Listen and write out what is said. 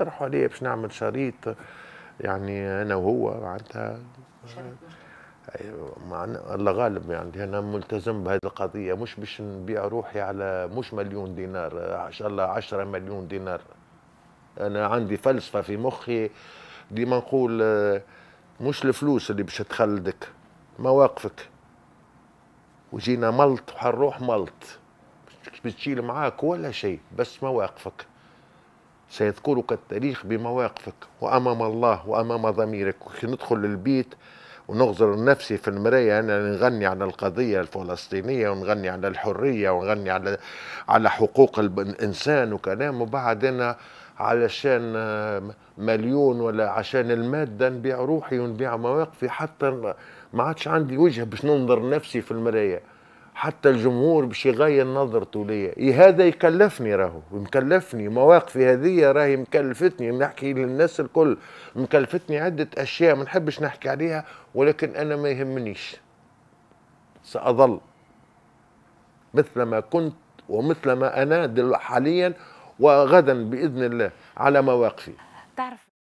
اقترحوا علي باش نعمل شريط يعني انا وهو معناتها معنا الله غالب يعني انا ملتزم بهذه القضيه مش باش نبيع روحي على مش مليون دينار ان شاء الله 10 مليون دينار انا عندي فلسفه في مخي ديما نقول مش الفلوس اللي باش تخلدك مواقفك وجينا ملط وحنروح ملط بتشيل معاك ولا شيء بس مواقفك سيذكرك التاريخ بمواقفك وأمام الله وأمام ضميرك ندخل البيت ونغزر نفسي في المراية أنا نغني على القضية الفلسطينية ونغني على الحرية ونغني على على حقوق الإنسان وكلام وبعد أنا علشان مليون ولا عشان المادة نبيع روحي ونبيع مواقفي حتى ما عادش عندي وجه باش ننظر نفسي في المراية حتى الجمهور باش يغير نظرته ليا إيه هذا يكلفني راهو مكلفني مواقفي هذه راهي مكلفتني نحكي للناس الكل مكلفتني عدة أشياء ما نحبش نحكي عليها ولكن أنا ما يهمنيش سأظل مثل ما كنت ومثل ما أنا حاليا وغدا بإذن الله على مواقفي تعرف